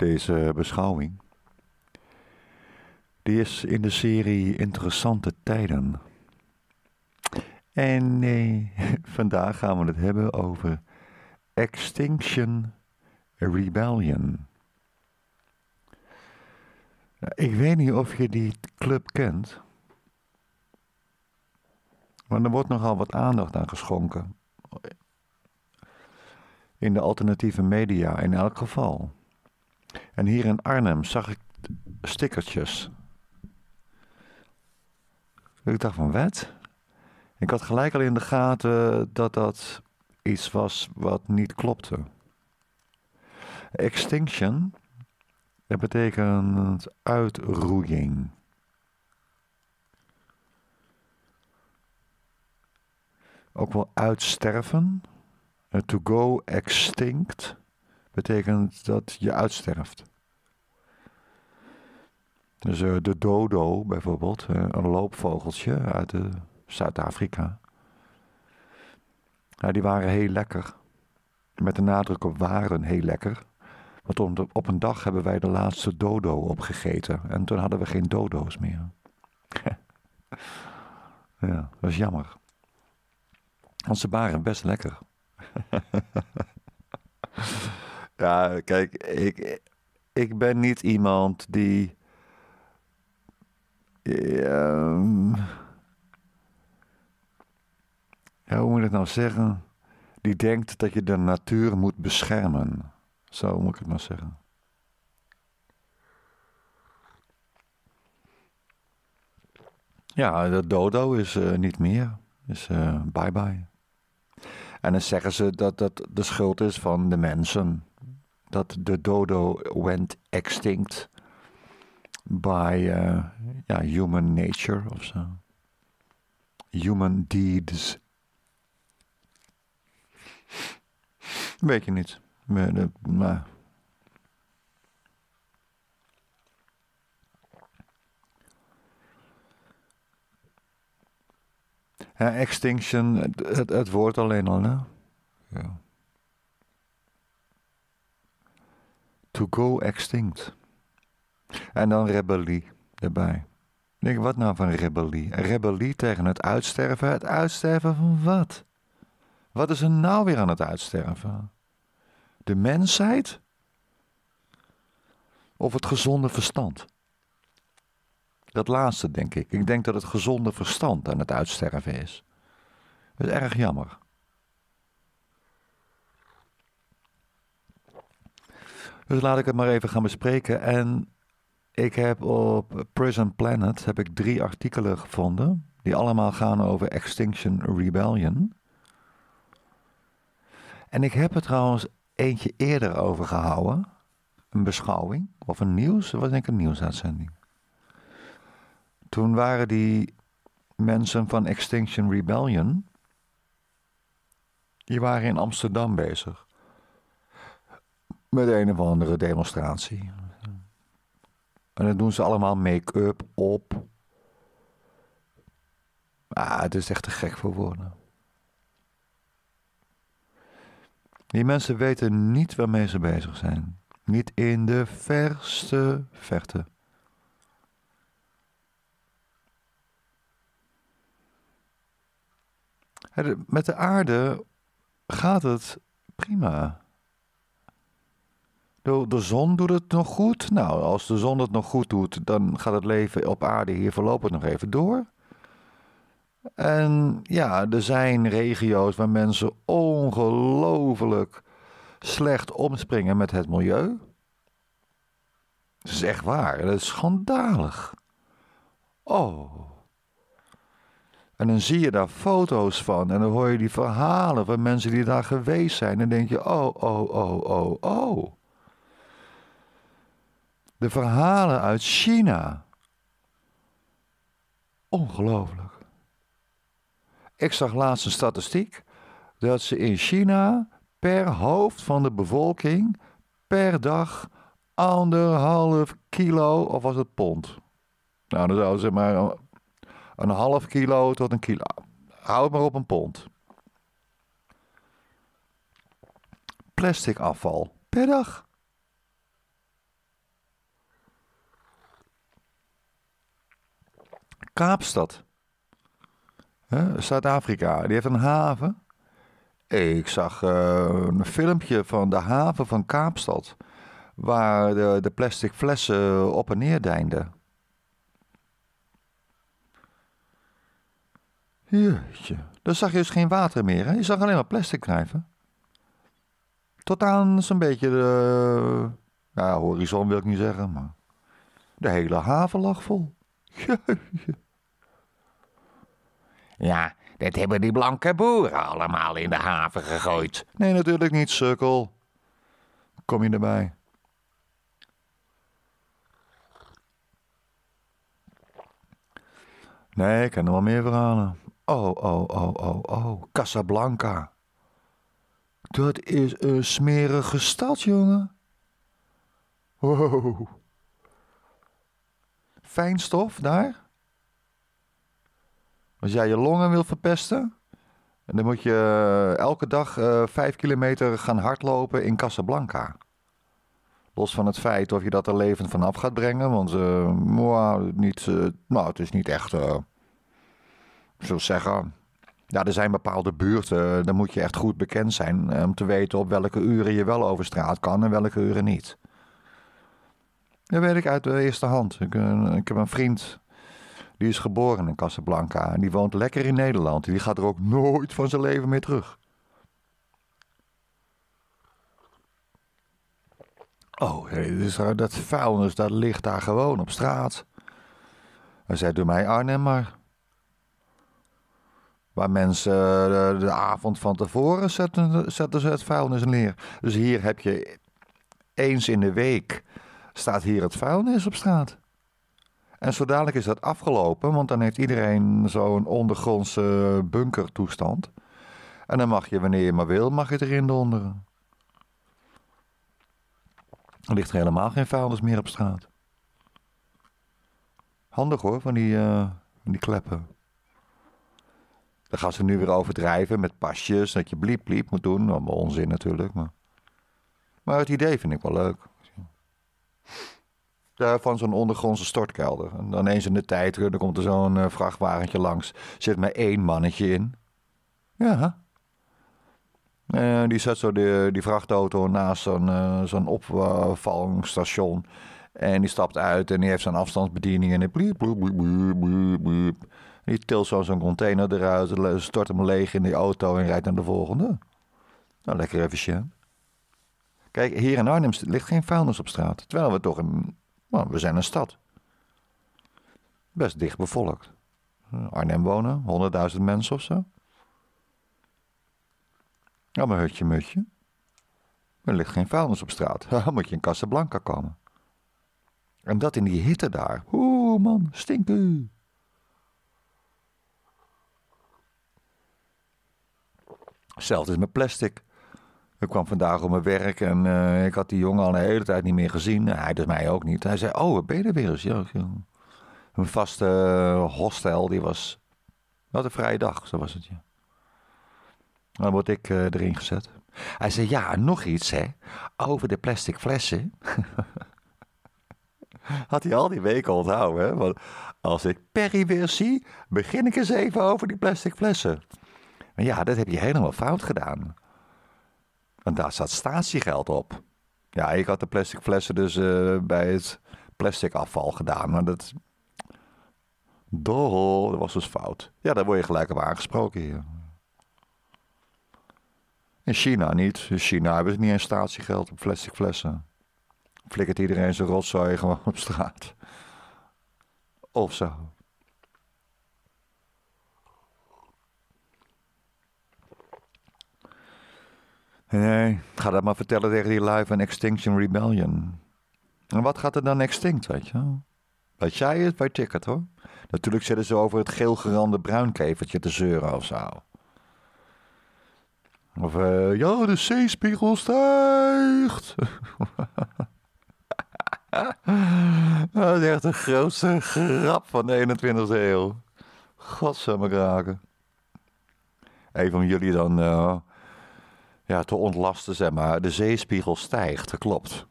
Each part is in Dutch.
deze beschouwing, die is in de serie Interessante Tijden. En nee, eh, vandaag gaan we het hebben over Extinction Rebellion. Nou, ik weet niet of je die club kent. Maar er wordt nogal wat aandacht aan geschonken. In de alternatieve media in elk geval. En hier in Arnhem zag ik stickertjes. Ik dacht van wat? Ik had gelijk al in de gaten dat dat iets was wat niet klopte. Extinction, dat betekent uitroeiing. Ook wel uitsterven. To go extinct betekent dat je uitsterft. Dus eh, de dodo bijvoorbeeld, eh, een loopvogeltje uit Zuid-Afrika. Nou, die waren heel lekker. Met de nadruk op waren heel lekker. Want op een dag hebben wij de laatste dodo opgegeten. En toen hadden we geen dodo's meer. ja, dat is jammer. Want ze waren best lekker. Ja, kijk, ik, ik ben niet iemand die. Ehm, hoe moet ik het nou zeggen? Die denkt dat je de natuur moet beschermen. Zo moet ik het maar zeggen. Ja, de dodo is eh, niet meer. Is eh, bye-bye. en dan zeggen ze dat dat de schuld is van de mensen dat de dodo went extinct by uh, ja, human nature of zo. Human deeds. Weet je niet. Maar, eh, extinction, het, het woord alleen al, hè? Ja. to go extinct. En dan rebellie erbij. denk, wat nou van rebellie? Rebellie tegen het uitsterven. Het uitsterven van wat? Wat is er nou weer aan het uitsterven? De mensheid? Of het gezonde verstand? Dat laatste, denk ik. Ik denk dat het gezonde verstand aan het uitsterven is. Dat is erg jammer. Dus laat ik het maar even gaan bespreken. En ik heb op Prison Planet heb ik drie artikelen gevonden. Die allemaal gaan over Extinction Rebellion. En ik heb er trouwens eentje eerder over gehouden. Een beschouwing of een nieuws. Dat was denk ik een nieuwsuitzending. Toen waren die mensen van Extinction Rebellion. Die waren in Amsterdam bezig. Met een of andere demonstratie. En dan doen ze allemaal make-up op. Ah, het is echt te gek voor woorden. Die mensen weten niet waarmee ze bezig zijn. Niet in de verste verte. Met de aarde gaat het prima. De, de zon doet het nog goed. Nou, als de zon het nog goed doet, dan gaat het leven op aarde hier voorlopig nog even door. En ja, er zijn regio's waar mensen ongelooflijk slecht omspringen met het milieu. Dat is echt waar, dat is schandalig. Oh. En dan zie je daar foto's van en dan hoor je die verhalen van mensen die daar geweest zijn. En dan denk je, oh, oh, oh, oh, oh de verhalen uit China. Ongelooflijk. Ik zag laatst een statistiek dat ze in China per hoofd van de bevolking per dag anderhalf kilo, of was het pond? Nou, dan zouden ze maar een, half kilo tot een kilo. Houd maar op een pond. Plastic afval per dag. Kaapstad. Zuid-Afrika. Die heeft een haven. Ik zag eh, een filmpje van de haven van Kaapstad. Waar de, de plastic flessen eh, op en neer deinden. Jeetje. Dan zag je dus geen water meer. Hè? Je zag alleen maar plastic drijven. Tot aan zo'n beetje de. Nou, horizon wil ik niet zeggen, maar. De hele haven lag vol. Jeetje. Ja, dat hebben die blanke boeren allemaal in de haven gegooid. Nee, natuurlijk niet, sukkel. Kom je erbij? Nee, ik heb nog wel meer verhalen. Oh, oh, oh, oh, oh. Casablanca. Dat is een smerige stad, jongen. Wow. Fijn stof daar? Als jij je longen wil verpesten, dan moet je eh, elke dag eh, vijf kilometer gaan hardlopen in Casablanca. Los van het feit of je dat er levend vanaf gaat brengen, want eh, niet, nou, het is niet echt, zo zeggen. Ja, er zijn bepaalde buurten, daar moet je echt goed bekend zijn om te weten op welke uren je wel over straat kan en welke uren niet. Dat weet ik uit de eerste hand. Ik, ik heb een vriend die is geboren in Casablanca en die woont lekker in Nederland. Die gaat er ook nooit van zijn leven meer terug. Oh, dus dat vuilnis, dat ligt daar gewoon op straat. Hij zei, door mij Arnhem maar. Waar mensen eh, de, de avond van tevoren zetten, zetten ze het vuilnis neer. Dus hier heb je eens in de week staat hier het vuilnis op straat. En zo dadelijk is dat afgelopen, want dan heeft iedereen zo'n ondergrondse bunkertoestand. En dan mag je, wanneer je maar wil, mag je erin donderen. Er ligt er helemaal geen vuilnis meer op straat. Handig hoor, van die, eh, van die kleppen. Dan gaan ze nu weer overdrijven met pasjes, dat je bliep bliep moet doen. Allemaal onzin natuurlijk, maar... Maar het idee vind ik wel leuk. Eh, van zo'n ondergrondse stortkelder. En dan eens in de tijd, komt er zo'n eh, vrachtwagentje langs. Zit maar één mannetje in. Ja. Uh, die zet zo de, die vrachtauto naast zo'n uh, En die stapt uit en die heeft zijn afstandsbediening. En die, tilt zo zo'n container eruit, stort hem leeg in die auto en rijdt naar de volgende. Nou, lekker efficiënt. Kijk, hier in Arnhem ligt geen vuilnis op straat. Terwijl we toch in we zijn een stad. Best dicht bevolkt. Arnhem wonen, 100.000 mensen of zo. Ja, maar hutje mutje. Er ligt geen vuilnis op straat. Dan moet je in Casablanca komen. En dat in die hitte daar. Oeh man, stinken. Hetzelfde is met plastic. Ik kwam vandaag op mijn werk en eh, ik had die jongen al een hele tijd niet meer gezien. Hij dus mij ook niet. Hij zei, oh, ben je er weer eens? Ja, Een vaste eh, hostel, die was... Wat een vrije dag, zo was het, ja. Dan word ik eh, erin gezet. Hij zei, ja, nog iets, hè. Over de plastic flessen. Had hij al die weken onthouden, hè. Want als ik Perry weer zie, begin ik eens even over die plastic flessen. Maar ja, dat heb je helemaal fout gedaan. Want daar staat statiegeld op. Ja, ik had de plastic flessen dus eh, bij het plastic afval gedaan. Maar dat. Dol, dat was dus fout. Ja, daar word je gelijk op aangesproken hier. In China niet. In China hebben ze niet eens statiegeld op plastic flessen. Flikkert iedereen zijn rotzooi gewoon op straat. Of zo. Nee, ga dat maar vertellen tegen die live van Extinction Rebellion. En wat gaat er dan extinct, weet je wel? Wat jij het bij Ticket, hoor. Natuurlijk zitten ze over het geelgerande bruinkevertje te zeuren of zo. Of, eh, ja, de zeespiegel stijgt. dat is echt de grootste grap van de 21e eeuw. me raken. Een van jullie dan... Uh, ja, te ontlasten, zeg maar. De zeespiegel stijgt, dat klopt.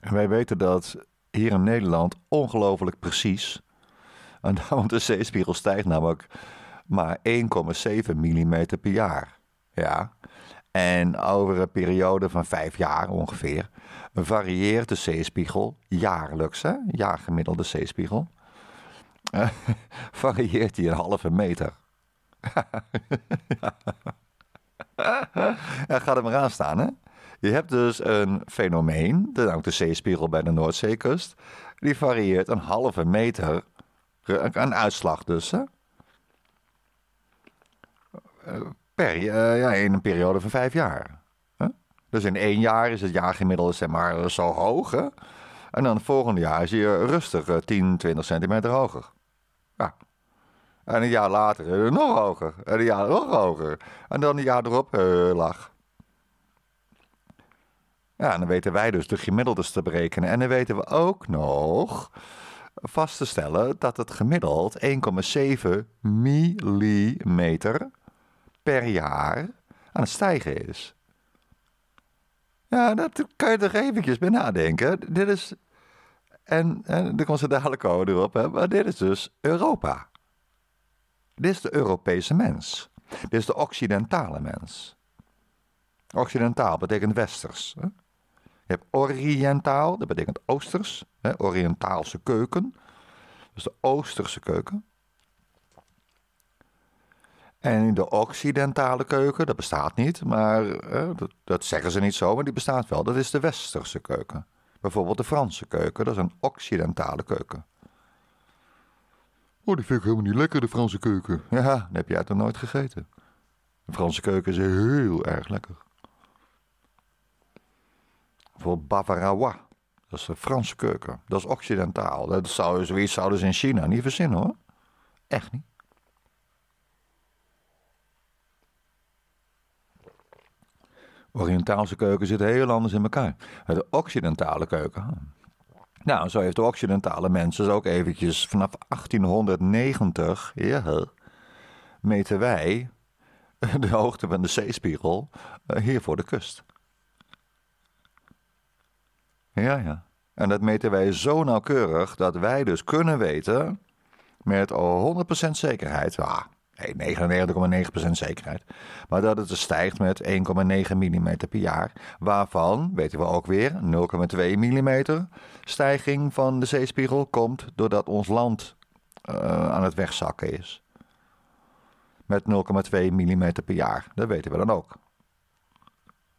En wij weten dat hier in Nederland ongelooflijk precies. En nou, de zeespiegel stijgt namelijk maar 1,7 mm per jaar. Ja. En over een periode van vijf jaar ongeveer varieert de zeespiegel jaarlijks, hè? jaargemiddelde zeespiegel, varieert die een halve meter. ja, gaat er maar aan staan, hè? Je hebt dus een fenomeen, de nou, zeespiegel bij de Noordzeekust. Die varieert een halve meter aan eh, uitslag dus, hè? Eh, per, eh, ja, in een periode van vijf jaar. Hè? Dus in één jaar is het jaargemiddelde zeg maar zo hoog, hè? En dan het volgende jaar is je rustig 10, 20 centimeter hoger. Ja, en een jaar later eh, nog hoger. En een jaar nog hoger. En dan een jaar erop uh, eh, lag. Ja, en dan weten wij dus de gemiddeldes te berekenen. En dan weten we ook nog vast te stellen dat het gemiddeld 1,7 millimeter per jaar aan het stijgen is. Ja, dat kan je toch eventjes bij nadenken. Dit is, en, en er komt ze dadelijk code erop. maar dit is dus Europa. Dit is de Europese mens. Dit is de Occidentale mens. Occidentaal betekent westers. Hè? Je hebt oriëntaal, dat betekent oosters, hè? keuken, keuken. is de oosterse keuken. En de occidentale keuken, dat bestaat niet, maar hè, dat, dat zeggen ze niet zo, maar die bestaat wel. Dat is de westerse keuken. Bijvoorbeeld de Franse keuken, dat is een occidentale keuken. Oh, die vind ik helemaal niet lekker, de Franse keuken. Ja, dan heb jij het er nooit gegeten. De Franse keuken is heel erg lekker. Voor Bavarois. Dat is de Franse keuken. Dat is occidentaal. Dat zou, zoiets zouden ze in China niet verzinnen hoor. Echt niet. Oriëntaalse keuken zit heel anders in elkaar. De occidentale keuken. Nou, zo heeft de Occidentale mensen ook eventjes vanaf 1890, ja, meten wij de hoogte van de zeespiegel eh, hier voor de kust. Ja, ja. En dat meten wij zo nauwkeurig dat wij dus kunnen weten met 100% zekerheid. Ah, 99,9% zekerheid. Maar dat het dus stijgt met 1,9 mm per jaar. Waarvan, weten we ook weer, 0,2 mm stijging van de zeespiegel komt doordat ons land eh, aan het wegzakken is. Met 0,2 mm per jaar. Dat weten we dan ook.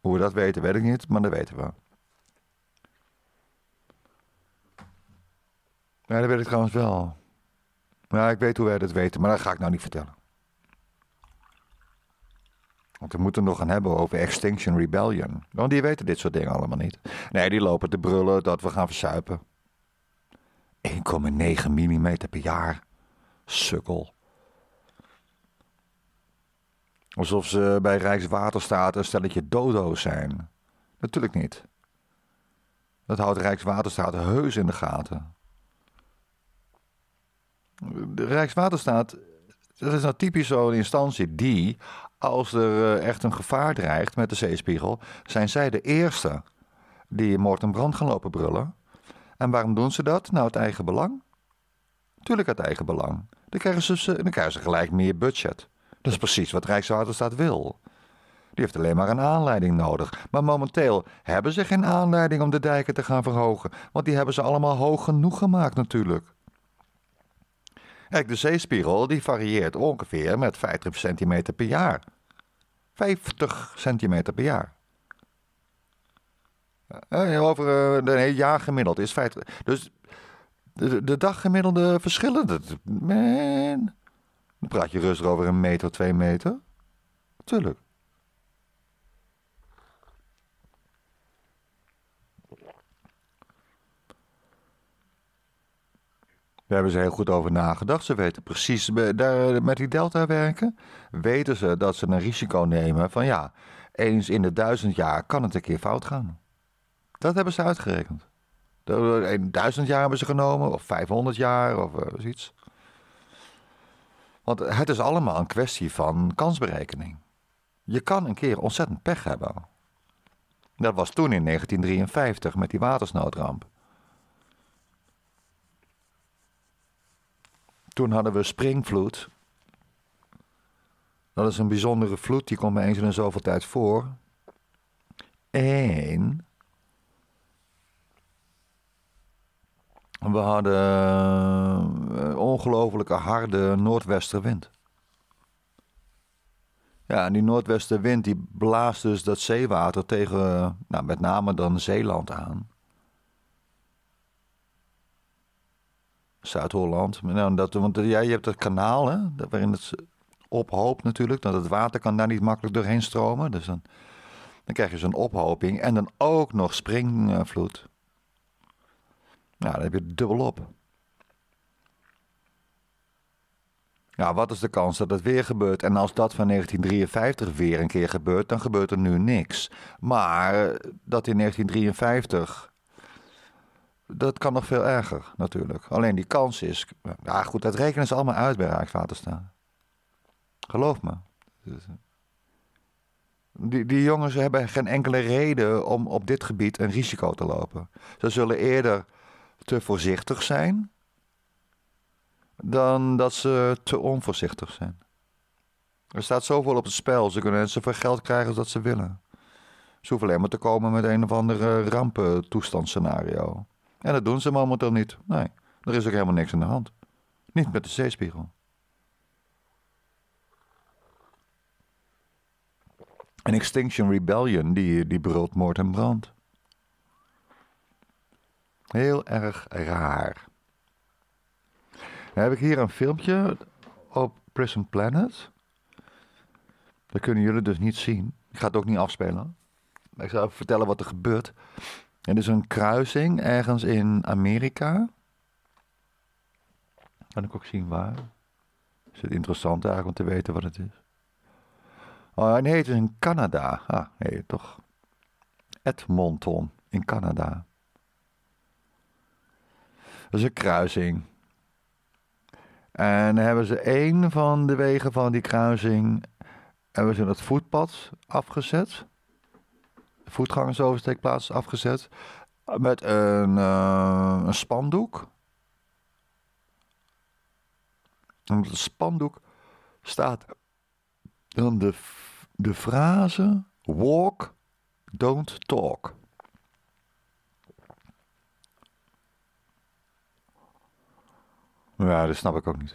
Hoe we dat weten, weet ik niet, maar dat weten we. Ja, dat weet ik trouwens wel. Ja, ik weet hoe wij dat weten, maar dat ga ik nou niet vertellen. Want we moeten het nog gaan hebben over Extinction Rebellion. Want die weten dit soort dingen allemaal niet. Nee, die lopen te brullen dat we gaan versuipen. 1,9 mm per jaar. Sukkel. Alsof ze bij Rijkswaterstaat een stelletje dodo's zijn. Natuurlijk niet. Dat houdt Rijkswaterstaat heus in de gaten. De Rijkswaterstaat, dat is nou typisch zo'n instantie die, als er eh, echt een gevaar dreigt met de zeespiegel, zijn zij de eerste die moord en brand gaan lopen brullen. En waarom doen ze dat? Nou, het eigen belang. Tuurlijk het eigen belang. Dan krijgen ze, dan krijgen ze gelijk meer budget. Dat is precies wat Rijkswaterstaat wil. Die heeft alleen maar een aanleiding nodig. Maar momenteel hebben ze geen aanleiding om de dijken te gaan verhogen. Want die hebben ze allemaal hoog genoeg gemaakt natuurlijk. Kijk, de zeespiegel die varieert ongeveer met 50 centimeter per jaar. 50 centimeter per jaar. Eh, eh, over eh, een jaar gemiddeld is 50. Dus de, de daggemiddelde verschillen. Man. Dan praat je rustig over een meter, twee meter. Tuurlijk. Daar hebben ze heel goed over nagedacht. Ze weten precies, daar, eh, met die delta werken, weten ze dat ze een risico nemen van ja, eens in de duizend jaar kan het een keer fout gaan. Dat hebben ze uitgerekend. Eh, duizend jaar hebben ze genomen, of 500 jaar, of eh, zoiets. Want het is allemaal een kwestie van kansberekening. Je kan een keer ontzettend pech hebben. Dat was toen in 1953 met die watersnoodramp. Toen hadden we springvloed. Dat is een bijzondere vloed, die komt me eens in zoveel tijd voor. En we hadden een eh, ongelofelijke harde noordwestenwind. Ja, en die noordwestenwind die blaast dus dat zeewater tegen, nou, met name dan Zeeland aan. Zuid-Holland. Nou, dat, want jij je hebt het kanaal, hè, waarin het ophoopt natuurlijk. Nou, dat het water kan daar niet makkelijk doorheen stromen. Dus dan, dan krijg je zo'n ophoping. En dan ook nog springvloed. Nou, dan heb je het dubbel op. Nou, wat is de kans dat dat weer gebeurt? En als dat van 1953 weer een keer gebeurt, dan gebeurt er nu niks. Maar dat in 1953 dat kan nog veel erger natuurlijk. Alleen die kans is. Ja, goed, dat rekenen ze allemaal uit bij Rijkswaterstaat. Geloof me. Dus, eh, die, die jongens hebben geen enkele reden om op dit gebied een risico te lopen. Ze zullen eerder te voorzichtig zijn dan dat ze te onvoorzichtig zijn. Er staat zoveel op het spel. Ze kunnen zoveel geld krijgen als dat ze willen. Ze hoeven alleen maar te komen met een of ander rampentoestandsscenario. En dat doen ze momenteel niet. Nee, er is ook helemaal niks aan de hand. Niet met de zeespiegel. En Extinction Rebellion, die, die brult moord en brand. Heel erg raar. Dan heb ik hier een filmpje op Prison Planet. Dat kunnen jullie dus niet zien. Ik ga het ook niet afspelen. Ik zal vertellen wat er gebeurt. Het is een kruising ergens in Amerika. Kan ik ook zien waar? Is het interessant eigenlijk om te weten wat het is? Oh, nee, het is in Canada. Ah, nee, toch. Edmonton in Canada. Dat is een kruising. En hebben ze een van de wegen van die kruising... hebben ze het voetpad afgezet voetgangersoversteekplaats afgezet. Eh, met een, eh, een spandoek. En op het spandoek staat dan de, de frase: Walk, don't talk. Ja, dat snap ik ook niet.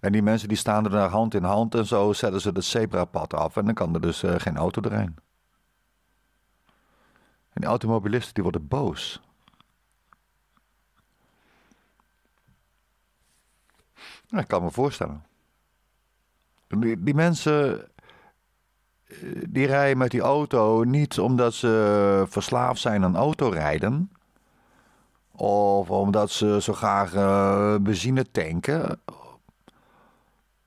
En die mensen die staan er hand in hand en zo zetten ze het zebrapad af. En dan kan er dus eh, geen auto erin. En die automobilisten die worden boos. Nou, ik kan me voorstellen. Die, mensen eh, die rijden met die auto niet omdat ze verslaafd zijn aan autorijden. Of omdat ze zo graag eh, benzine tanken.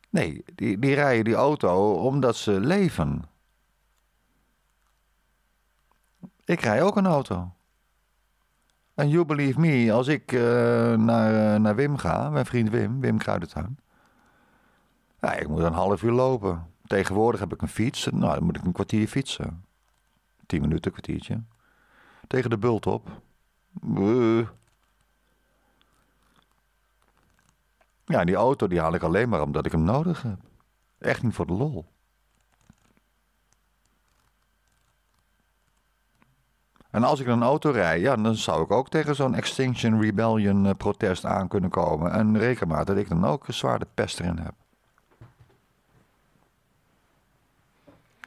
Nee, die, die rijden die auto omdat ze leven. Ik rij ook een auto. En you believe me, als ik eh, naar, eh, naar Wim ga, mijn vriend Wim, Wim Kruidentuin. Ja, ik moet een half uur lopen. Tegenwoordig heb ik een fiets. Nou, dan moet ik een kwartier fietsen. Tien minuten, kwartiertje. Tegen de bult op. Ja, die auto die haal ik alleen maar omdat ik hem nodig heb. Echt niet voor de lol. En als ik een auto rijd, ja, dan zou ik ook tegen zo'n Extinction Rebellion eh, protest aan kunnen komen. En reken maar dat ik dan ook zwaar de pest erin heb.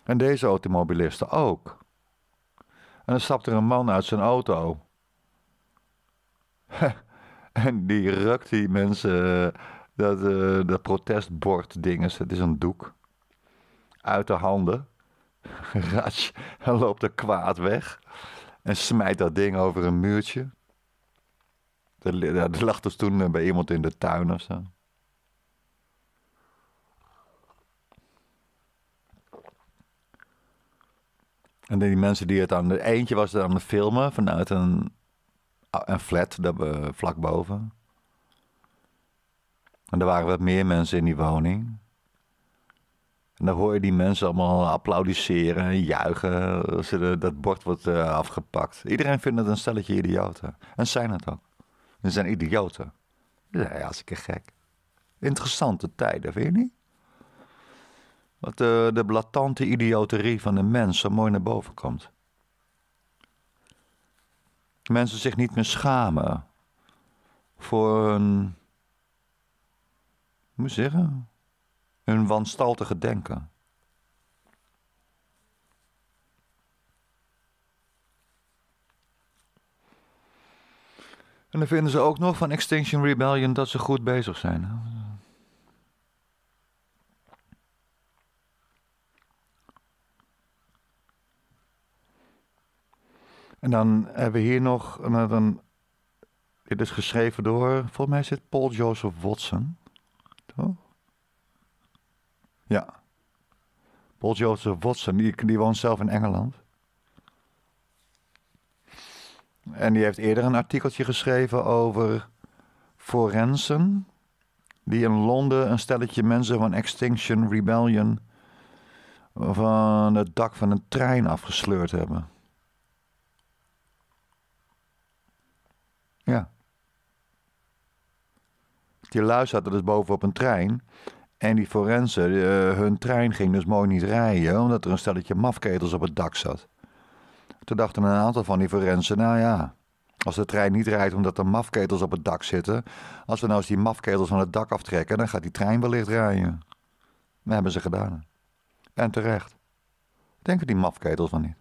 En deze automobilisten ook. En dan stapt er een man uit zijn auto. en die rukt die mensen eh, dat, uh, dat protestbord dinges, het is een doek, uit de handen. Ratsch, en loopt er kwaad weg en smijt dat ding over een muurtje. Dat lag dus toen eh, bij iemand in de tuin of zo. En die mensen die het aan de eentje was het aan het filmen vanuit een, een flat dat we, vlak boven. En er waren wat meer mensen in die woning. En dan hoor je die mensen allemaal applaudisseren, juichen als dat bord wordt eh, afgepakt. Iedereen vindt het een stelletje idioten. En zijn het ook. Ze zijn idioten. Ja, hartstikke gek. Interessante tijden, vind je niet? Wat eh, de blatante idioterie van de mens zo mooi naar boven komt. Mensen zich niet meer schamen voor een. moet ik zeggen? hun wanstaltige denken. En dan vinden ze ook nog van Extinction Rebellion dat ze goed bezig zijn. En dan hebben we hier nog een. Dit is geschreven door. Volgens mij zit Paul Joseph Watson. Toch? Ja. Paul Joseph Watson, die, woont zelf in Engeland. En die heeft eerder een artikeltje geschreven over forensen. Die in Londen een stelletje mensen van Extinction Rebellion van het dak van een trein afgesleurd hebben. Ja. Die luistert dus is bovenop een trein. En die forensen, eh, hun trein ging dus mooi niet rijden, omdat er een stelletje mafketels op het dak zat. Toen dachten een aantal van die forensen, nou ja, als de trein niet rijdt omdat er mafketels op het dak zitten, als we nou eens die mafketels van het dak aftrekken, dan gaat die trein wellicht rijden. Dat hebben ze gedaan. En terecht. Denken die mafketels van niet.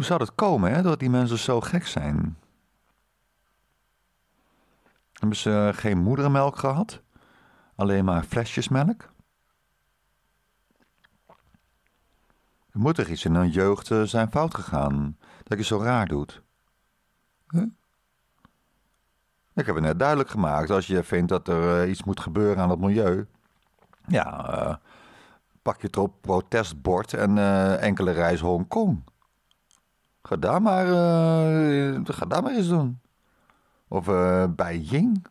Hoe zou dat komen, hè, dat die mensen zo gek zijn? Hebben ze eh, geen moedermelk gehad? Alleen maar flesjesmelk? Er moet er iets in hun jeugd eh, zijn fout gegaan, dat je zo raar doet. Huh? Ik heb het net duidelijk gemaakt. Als je vindt dat er eh, iets moet gebeuren aan het milieu, ja, pak je het op protestbord en enkele reis Hongkong. Ga daar maar, eh, ga daar maar eens doen. Of uh, bij Ying.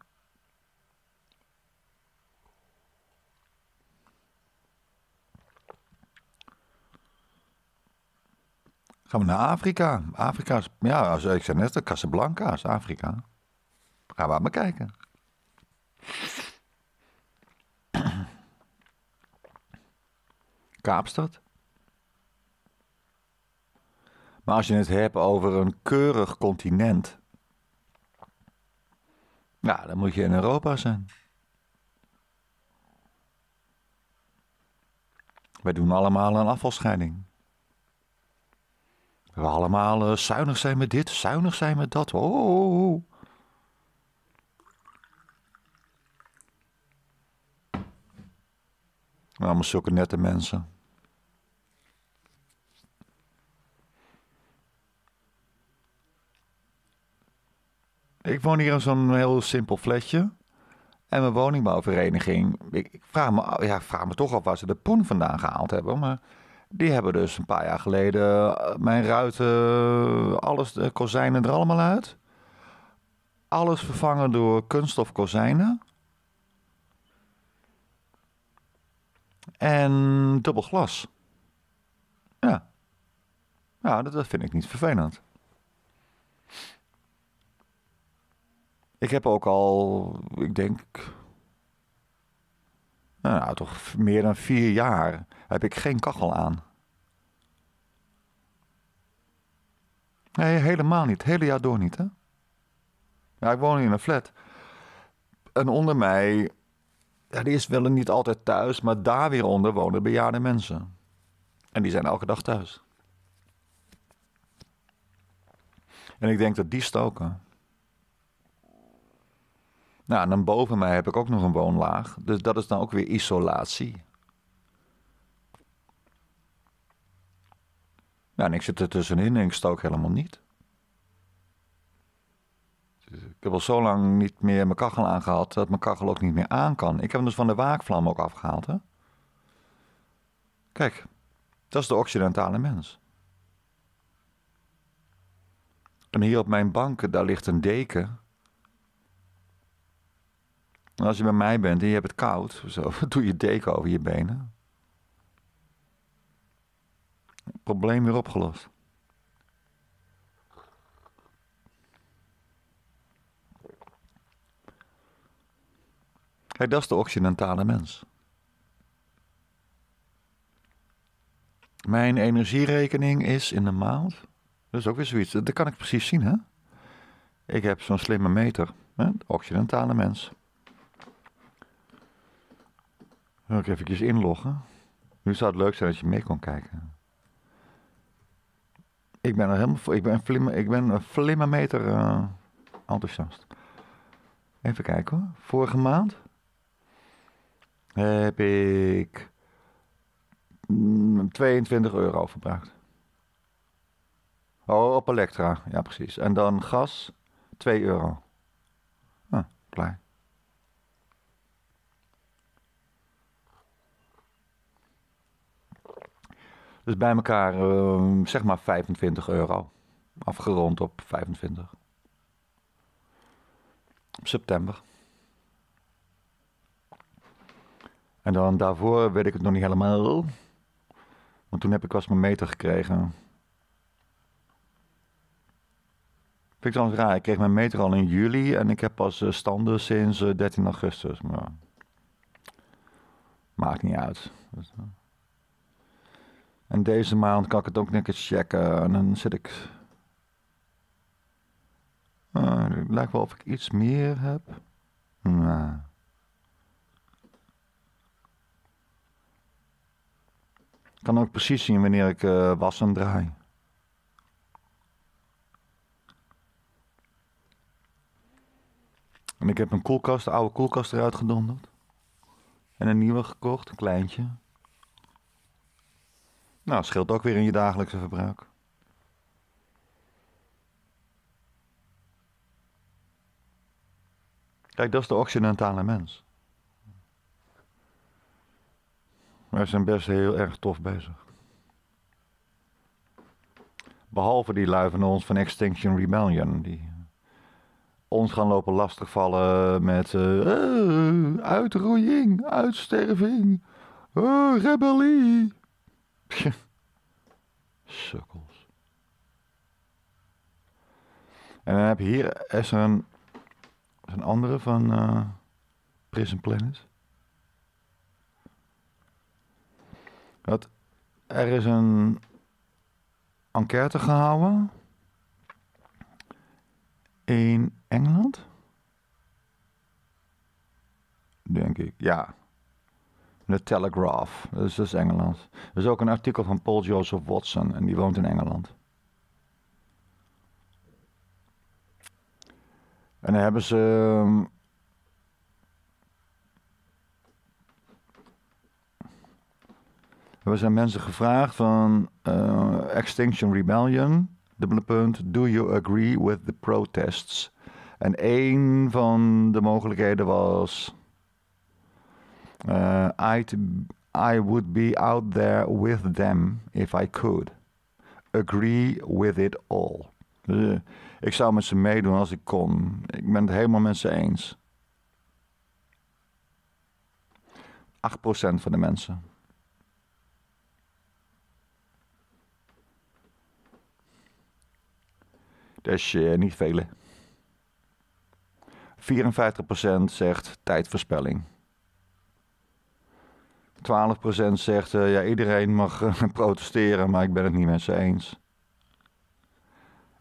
Gaan we naar Afrika. Afrika is, ja, als ik zei net, Casablanca is Afrika. Gaan we maar kijken. Kaapstad. Maar als je het hebt over een keurig continent. Nou, dan moet je in Europa zijn. Wij doen allemaal een afvalscheiding. We allemaal eh, zuinig zijn met dit, zuinig zijn met dat. Oh. oh, oh, oh. Allemaal zulke nette mensen. Ik woon hier in zo'n heel simpel flatje. En mijn woningbouwvereniging, ik vraag me, ja, vraag me toch af waar ze de poen vandaan gehaald hebben. Maar die hebben dus een paar jaar geleden eh, mijn ruiten, alles, de kozijnen er allemaal uit. Alles vervangen door kunststof kozijnen. En dubbel glas. Ja. nou, dat, dat vind ik niet vervelend. Ik heb ook al, ik denk, nou, nou, toch meer dan vier jaar heb ik geen kachel aan. Nee, helemaal niet. Het hele jaar door niet, hè? Ja, ik woon in een flat. En onder mij, die is wel niet altijd thuis, maar daar weer onder wonen bejaarde mensen. En die zijn elke dag thuis. En ik denk dat die stoken. Nou, en dan boven mij heb ik ook nog een woonlaag. Dus dat is dan ook weer isolatie. Nou, en ik zit er tussenin en ik stook helemaal niet. Dus ik heb al zo lang niet meer mijn kachel aangehad dat mijn kachel ook niet meer aan kan. Ik heb hem dus van de waakvlam ook afgehaald. Hè? Kijk, dat is de occidentale mens. En hier op mijn banken daar ligt een deken als je bij mij bent en je hebt het koud, zo, doe je deken over je benen. Probleem weer opgelost. Kijk, dat is de occidentale mens. Mijn energierekening is in de maand. Dat is ook weer zoiets. Dat kan ik precies zien, hè? Ik heb zo'n slimme meter. Hè? occidentale mens. Wil eventjes inloggen? Nu zou het leuk zijn dat je mee kon kijken. Ik ben er helemaal ik ben een flimmer, ik ben een flimmermeter uh, eh, enthousiast. Even kijken hoor. Vorige maand heb ik 22 mm, euro verbruikt. Oh, op Elektra, ja precies. En dan gas, 2 euro. Ah, klaar. Dus bij elkaar ehm, zeg maar 25 euro. Afgerond op 25. September. En dan daarvoor weet ik het nog niet helemaal. Want toen heb ik pas mijn meter gekregen. Vind ik trouwens raar. Ik kreeg mijn meter al in juli en ik heb pas eh, standen sinds 13 eh, augustus. Maar maakt niet uit. Dus, eh. En deze maand kan ik het ook netjes checken. En dan zit ik... Uh, het lijkt wel of ik iets meer heb. Nah. Ik kan ook precies zien wanneer ik eh, was en draai. En ik heb een koelkast, de oude koelkast eruit gedonderd. En een nieuwe gekocht, een kleintje. Nou, scheelt ook weer in je dagelijkse verbruik. Kijk, dat is de occidentale mens. Wij zijn best heel erg tof bezig. Behalve die lui van ons van Extinction Rebellion, die ons gaan lopen lastigvallen met uh, uitroeiing, uitsterving, eh, rebellie. Pje. Sukkels. En dan heb je hier eh, is er een, is een andere van uh, Prison Planet. Dat, er is een enquête gehouden in Engeland. Denk ik, ja de Telegraph. Dus dat is dus Engeland. Er is ook een artikel van Paul Joseph Watson en die woont in Engeland. En dan hebben ze. we ehm, zijn mensen gevraagd van eh, Extinction Rebellion, dubbele punt, do you agree with the protests? En één van de mogelijkheden was uh, I would be out there with them if I could. Agree with it all. ik zou met ze meedoen als ik kon. Ik ben het helemaal met ze eens. 8% van de mensen. Dat is eh, niet velen. 54% zegt tijdverspelling. 12% zegt uh, ja, iedereen mag eh, protesteren, maar ik ben het niet met ze eens.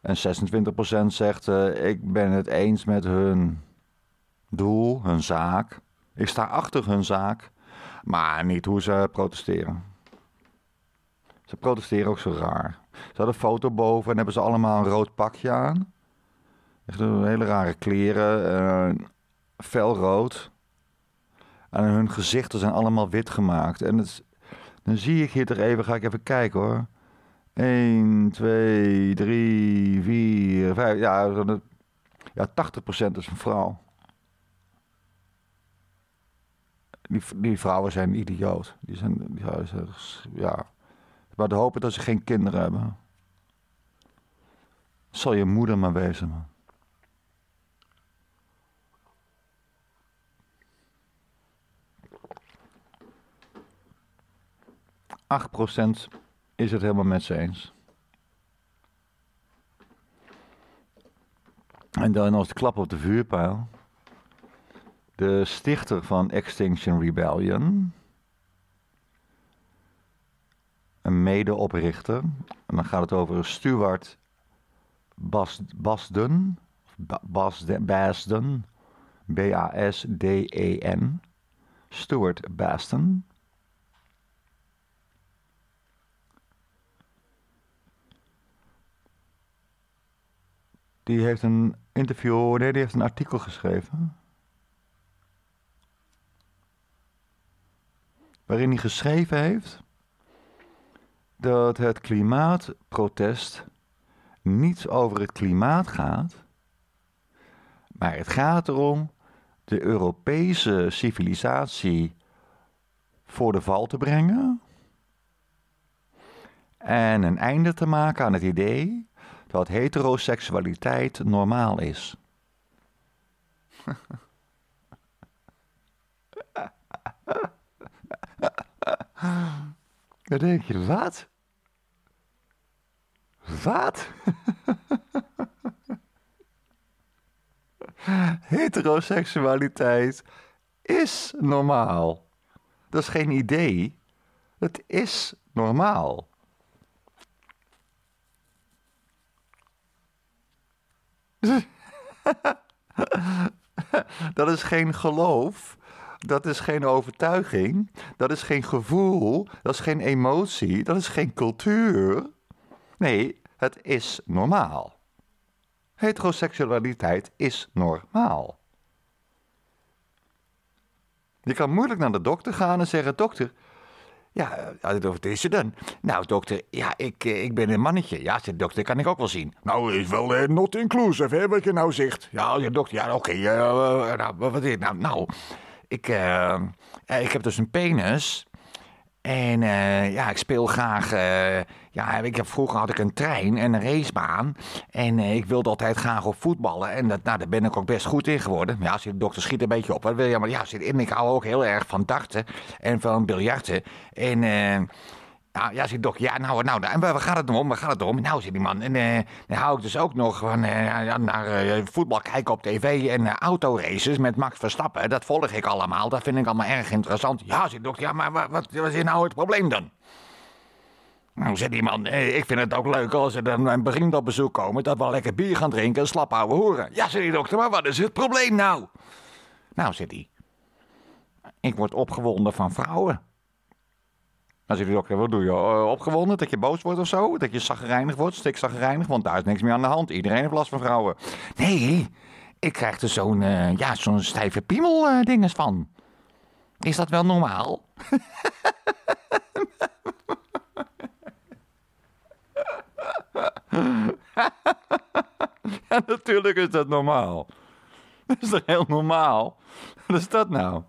En 26% zegt eh, ik ben het eens met hun doel, hun zaak. Ik sta achter hun zaak, maar niet hoe ze protesteren. Ze protesteren ook zo raar. Ze hadden een foto boven en hebben ze allemaal een rood pakje aan. Echt hele rare kleren, fel rood. En hun gezichten zijn allemaal wit gemaakt. En dan zie ik hier toch even, ga ik even kijken hoor. 1, 2, 3, 4, 5. Ja, ja 80% is een vrouw. Die, die vrouwen zijn idioot. Die zijn, die zijn, ja. Maar de hopen dat ze geen kinderen hebben. Zal je moeder maar wezen, man. 8% is het helemaal met ze eens. En dan als de klap op de vuurpijl. De stichter van Extinction Rebellion. Een medeoprichter. En dan gaat het over Stuart Bas, Basden. Basden. Basden. B-A-S-D-E-N. Stuart Basden. Die heeft een interview, nee, die heeft een artikel geschreven. Waarin hij geschreven heeft dat het klimaatprotest niet over het klimaat gaat, maar het gaat erom de Europese civilisatie voor de val te brengen en een einde te maken aan het idee dat heteroseksualiteit normaal is. Dan denk je, wat? Wat? Heteroseksualiteit is normaal. Dat is geen idee. Het is normaal. dat is geen geloof. Dat is geen overtuiging. Dat is geen gevoel. Dat is geen emotie. Dat is geen cultuur. Nee, het is normaal. Heteroseksualiteit is normaal. Je kan moeilijk naar de dokter gaan en zeggen: Dokter, ja, dokter, is ze dan? Nou, dokter, ja, ik, eh, ik ben een mannetje. Ja, de dokter, kan ik ook wel zien. Nou, is wel eh, not inclusive, hè, wat je nou zegt. Ja, ja, dokter, ja, oké, eh, eh, nou, wat is het nou? Nou, ik, ik heb dus een penis. En ja, ik speel graag ja, ik heb, vroeger had ik een trein en een racebaan. En eh, ik wilde altijd graag op voetballen. En dat, nou, daar ben ik ook best goed in geworden. Ja, de dokter schiet een beetje op. Wat wil je? Maar ja, zit in. ik hou ook heel erg van darten en van biljarten. En... Uh, ja, zit Ja, nou, nou, en waar gaat het om? Waar gaat het om? Nou, zit die man. En eh, dan hou ik dus ook nog van, uh, naar voetbal kijken op tv en autoraces met Max Verstappen. Dat volg ik allemaal. Dat vind ik allemaal erg interessant. Ja, zit dokter, Ja, maar wat, wat, wat is nou het probleem dan? Nou, zei die man, eh, ik vind het ook leuk als ze dan mijn begin op bezoek komen... dat we lekker bier gaan drinken en slap houden horen. Ja, zei die dokter, maar wat is het probleem nou? Nou, zei die, ik word opgewonden van vrouwen. Nou, zei die dokter, wat doe je? Eh, opgewonden? Dat je boos wordt of zo? Dat je zagrijnig wordt, stikzagrijnig? Want daar is niks meer aan de hand. Iedereen heeft last van vrouwen. Nee, ik krijg er dus zo'n eh, ja, zo'n stijve piemel uh, dinges van. Is dat wel normaal? ja, natuurlijk is dat normaal. Dat is toch heel normaal? Wat is dat nou?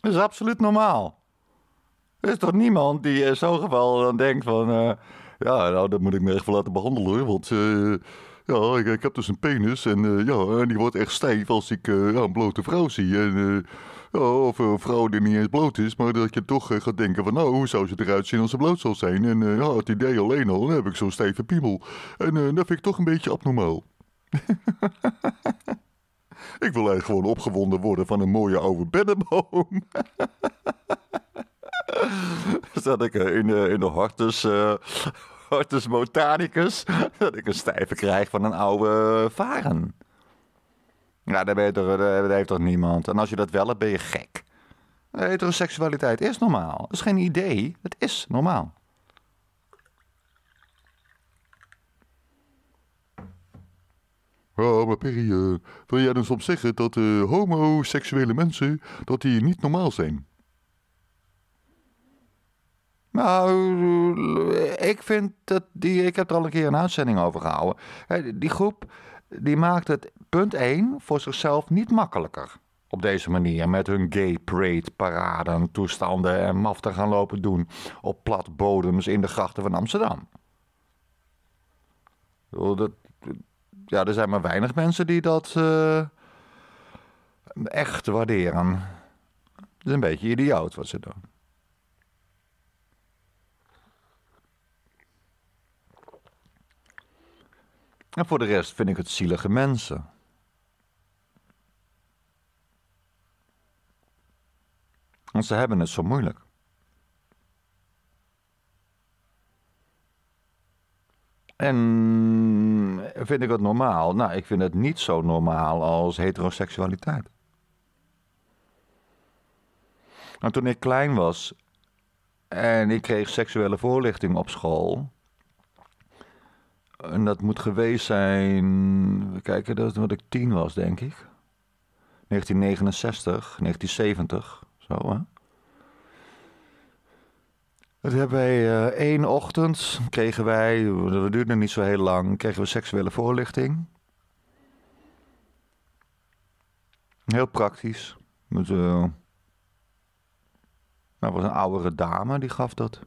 Dat is absoluut normaal. Er is toch niemand die in zo'n geval dan denkt van... Eh, ja, nou, dat moet ik me echt wel laten behandelen, hoor, want... Eh, ja, ik, ik, heb dus een penis en, eh, ja, die wordt echt stijf als ik een blote vrouw zie. En of een eh, vrouw die niet eens bloot is, maar dat je toch eh, gaat denken van nou, hoe zou ze eruit zien als ze bloot zal zijn? En eh, ja, het idee alleen al, dan heb ik zo'n stijve piemel. En dat vind ik toch een beetje abnormaal. ik wil eigenlijk gewoon opgewonden worden van een mooie oude beddenboom. Dat ik in de, in de hortus... botanicus. Dat ik een stijve krijg van een oude varen. Ja, dat heeft toch niemand. En als je dat wel hebt, ben je gek. Heteroseksualiteit is normaal. Dat is geen idee. Het is normaal. Oh, maar eh, Perry, eh, wil jij dan dus soms zeggen dat eh, homoseksuele mensen dat die niet normaal zijn? Nou, ik vind dat die. Ik heb er al een keer een uitzending over gehouden. Die groep die maakt het punt 1, voor zichzelf niet makkelijker. Op deze manier met hun gay parade paraden, toestanden en maf te gaan lopen doen op plat bodems in de grachten van Amsterdam. ja, er zijn maar weinig mensen die dat eh, echt waarderen. Het is een beetje idioot wat ze doen. En voor de rest vind ik het zielige mensen. want ze hebben het zo moeilijk. En vind ik het normaal? Nou, ik vind het niet zo normaal als heteroseksualiteit. En nou, toen ik klein was en ik kreeg seksuele voorlichting op school. En dat moet geweest zijn. We kijken, dat is toen ik tien was, denk ik. 1969, 1970 zo. Dat hebben wij eh, één ochtend, kregen wij, dat duurde niet zo heel lang, kregen we seksuele voorlichting. Heel praktisch. Met, eh, nou, was een oudere dame die gaf dat.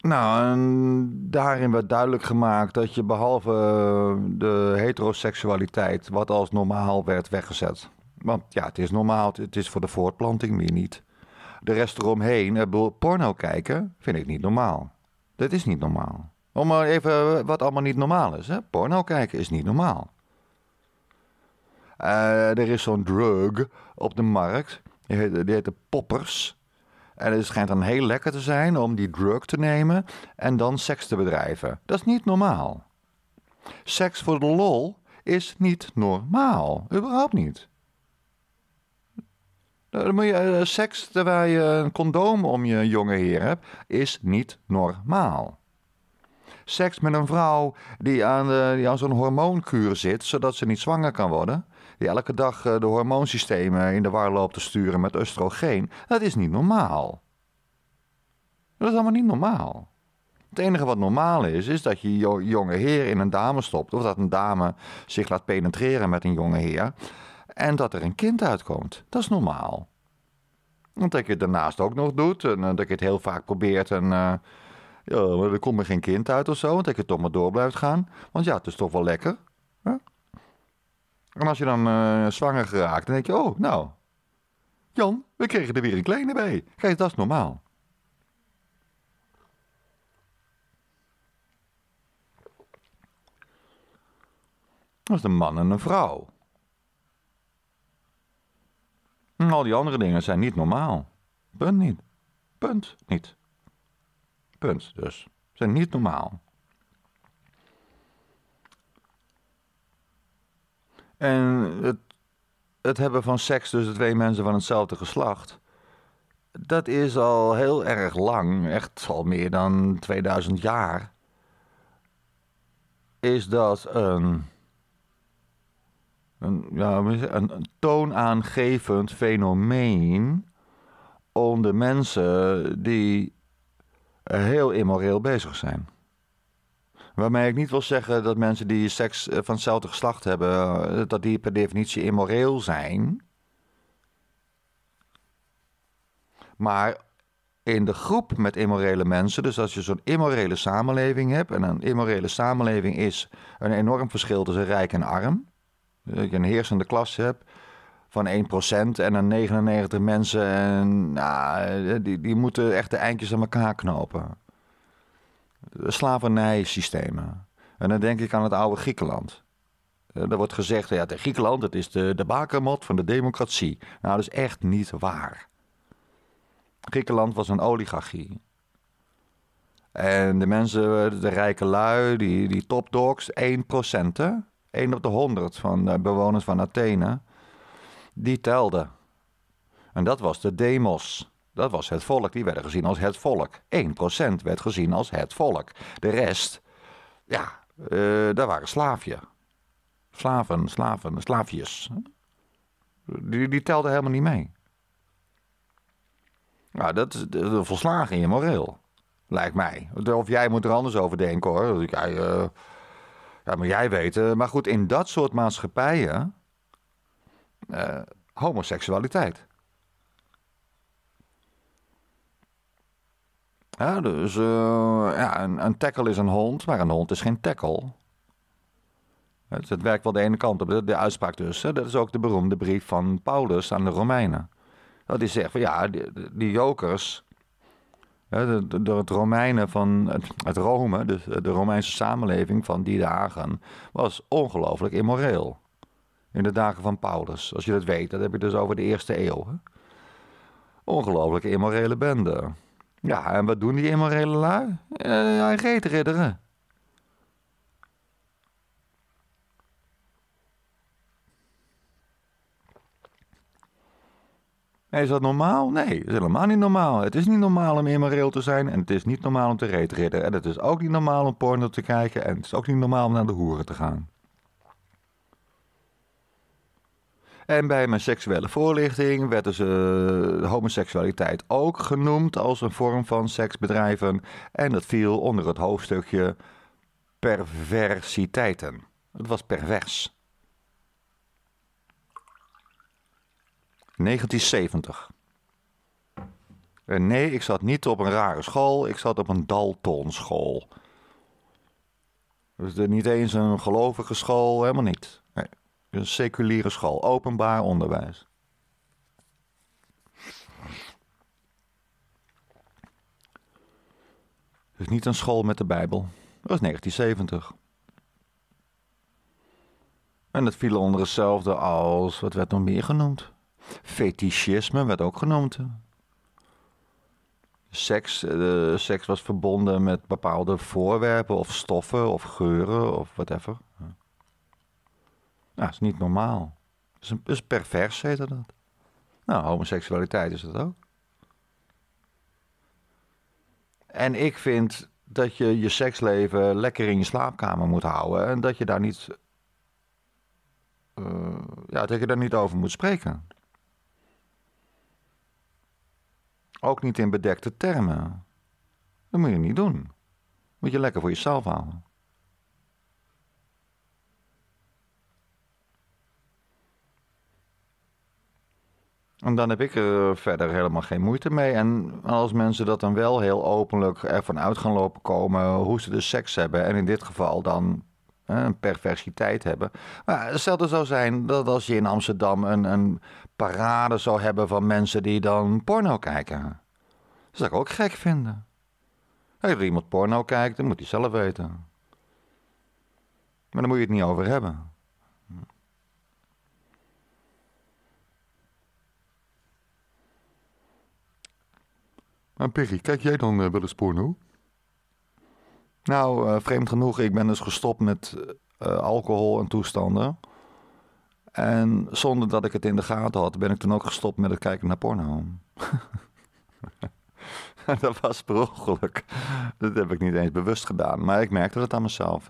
Nou, en daarin werd duidelijk gemaakt dat je behalve eh, de heteroseksualiteit, wat als normaal werd weggezet. Want ja, het is normaal, het is voor de voortplanting meer niet. De rest eromheen, eh, porno kijken, vind ik niet normaal. Dat is niet normaal. Om maar even eh, wat allemaal niet normaal is. Hè? Porno kijken is niet normaal. er is zo'n drug op de markt, heet, die heet de poppers. En het schijnt dan heel lekker te zijn om die drug te nemen en dan seks te bedrijven. Dat is niet normaal. Seks voor de lol is niet normaal. Überhaupt niet. Nou, eh, seks terwijl je een condoom om je jonge heer hebt, is niet normaal. Seks met een vrouw die aan, die aan zo'n hormoonkuur zit, zodat ze niet zwanger kan worden, die elke dag eh, de hormoonsystemen in de war loopt te sturen met oestrogeen, dat is niet normaal. Dat is allemaal niet normaal. Het enige wat normaal is, is dat je je jonge heer in een dame stopt. Of dat een dame zich laat penetreren met een jonge heer. En dat er een kind uitkomt. Dat is normaal. Want dat je het daarnaast ook nog doet. En eh, dat je het heel vaak probeert. En eh, ja, er komt er geen kind uit of zo. Want dat je het toch maar door blijft gaan. Want ja, het is toch wel lekker. Hè? En als je dan eh, zwanger geraakt, dan denk je, oh, nou, Jan, we kregen er weer een kleine bij. Kijk, dat is normaal. Dat is een man en een vrouw. En al die andere dingen zijn niet normaal. Punt niet. Punt niet. Punt dus. Zijn niet normaal. En het, het hebben van seks tussen twee mensen van hetzelfde geslacht. Dat is al heel erg lang, echt al meer dan 2000 jaar. Is dat een, een, ja, een toonaangevend fenomeen onder mensen die heel immoreel bezig zijn? Waarmee ik niet wil zeggen dat mensen die seks eh, van hetzelfde geslacht hebben, eh, dat die per definitie immoreel zijn. Maar in de groep met immorele mensen, dus als je zo'n immorele samenleving hebt, en een immorele samenleving is een enorm verschil tussen rijk en arm. Dat je een heersende klas hebt van 1% en een 99 mensen, en, nou, die, die moeten echt de eindjes aan elkaar knopen slavernijsystemen. En dan denk ik aan het oude Griekenland. Eh, er wordt gezegd, ja, de Griekenland, dat is de, de bakermat van de democratie. Nou, dat is echt niet waar. Griekenland was een oligarchie. En de mensen, de rijke lui, die, die topdogs, 1 procenten, 1 op de 100 van de bewoners van Athene, die telden. En dat was de demos dat was het volk. Die werden gezien als het volk. 1% werd gezien als het volk. De rest, ja, uh, eh, daar waren slaafjes. Slaven, slaven, slaafjes. Die, die telden helemaal niet mee. Nou, dat is volslagen moreel, Lijkt mij. Of jij moet er anders over denken hoor. ja, eh, maar jij weet. maar goed, in dat soort maatschappijen. Eh, homoseksualiteit. Ja, dus eh, ja, een, een, tackle is een hond, maar een hond is geen tackle. het werkt wel de ene kant op, de uitspraak dus. Hè, dat is ook de beroemde brief van Paulus aan de Romeinen. Dat die zegt van ja, die, jokers, door het Romeinen van het Rome, dus de Romeinse samenleving van die dagen, was ongelooflijk immoreel. In de dagen van Paulus. Als je dat weet, dat heb je dus over de eerste eeuw. ongelooflijk Ongelooflijke immorele bende. Ja, en wat doen die immorele lui? hij reed ridderen. Is dat normaal? Nee, dat is helemaal niet normaal. Het is niet normaal om immoreel te zijn en het is niet normaal om te reetridden. En het is ook niet normaal om porno te kijken en het is ook niet normaal om naar de hoeren te gaan. En bij mijn seksuele voorlichting werd ze eh, homoseksualiteit ook genoemd als een vorm van seksbedrijven. En dat viel onder het hoofdstukje perversiteiten. Het was pervers. 1970. En nee, ik zat niet op een rare school, ik zat op een Daltonschool. Dus niet eens een gelovige school, helemaal niet. Nee. Een seculiere school, openbaar onderwijs. Dus niet een school met de Bijbel. Dat was 1970. En dat viel onder hetzelfde als, wat werd nog meer genoemd? Fetischisme werd ook genoemd. Seks, eh, seks was verbonden met bepaalde voorwerpen of stoffen of geuren of whatever. Nou, dat is niet normaal. Dat is, een, is pervers, heet dat. Nou, homoseksualiteit is dat ook. En ik vind dat je je seksleven lekker in je slaapkamer moet houden. En dat je daar niet. Eh, ja, dat je daar niet over moet spreken. Ook niet in bedekte termen. Dat moet je niet doen. Moet je lekker voor jezelf houden. En dan heb ik er verder helemaal geen moeite mee. En als mensen dat dan wel heel openlijk ervan uit gaan lopen komen hoe ze dus seks hebben. En in dit geval dan een perversiteit hebben. Maar stel er zou zijn dat als je in Amsterdam een, een parade zou hebben van mensen die dan porno kijken. Dat zou ik ook gek vinden. Als iemand porno kijkt, dan moet hij zelf weten. Maar daar moet je het niet over hebben. Maar Perry, kijk jij dan eh, wel eens porno? Nou, eh, vreemd genoeg, ik ben dus gestopt met eh, alcohol en toestanden. En zonder dat ik het in de gaten had, ben ik toen ook gestopt met het kijken naar porno. dat was per ongeluk. Dat heb ik niet eens bewust gedaan. Maar ik merkte dat aan mezelf.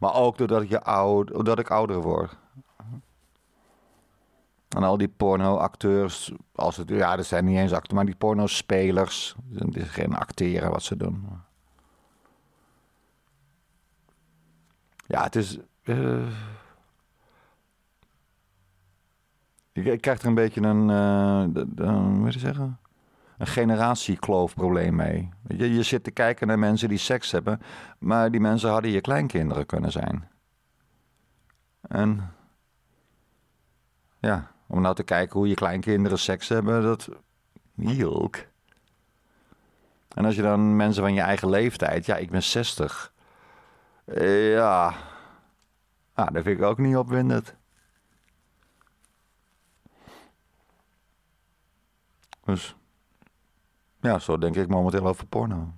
Maar ook doordat ik, je oud, doordat ik ouder word en al die pornoacteurs. Als het, ja, dat zijn niet eens acteurs, maar die pornospelers. Het is geen acteren wat ze doen. Ja, het is. Uh... Ik, krijg er een beetje een. Eh, hoe moet je zeggen? Een generatiekloofprobleem mee. Je, je zit te kijken naar mensen die seks hebben, maar die mensen hadden je kleinkinderen kunnen zijn. En ja, om nou te kijken hoe je kleinkinderen seks hebben, dat. hielk. En als je dan mensen van je eigen leeftijd, ja, ik ben 60. Eh, ja. Ah, dat vind ik ook niet opwindend. Dus. Ja, zo denk ik momenteel over porno.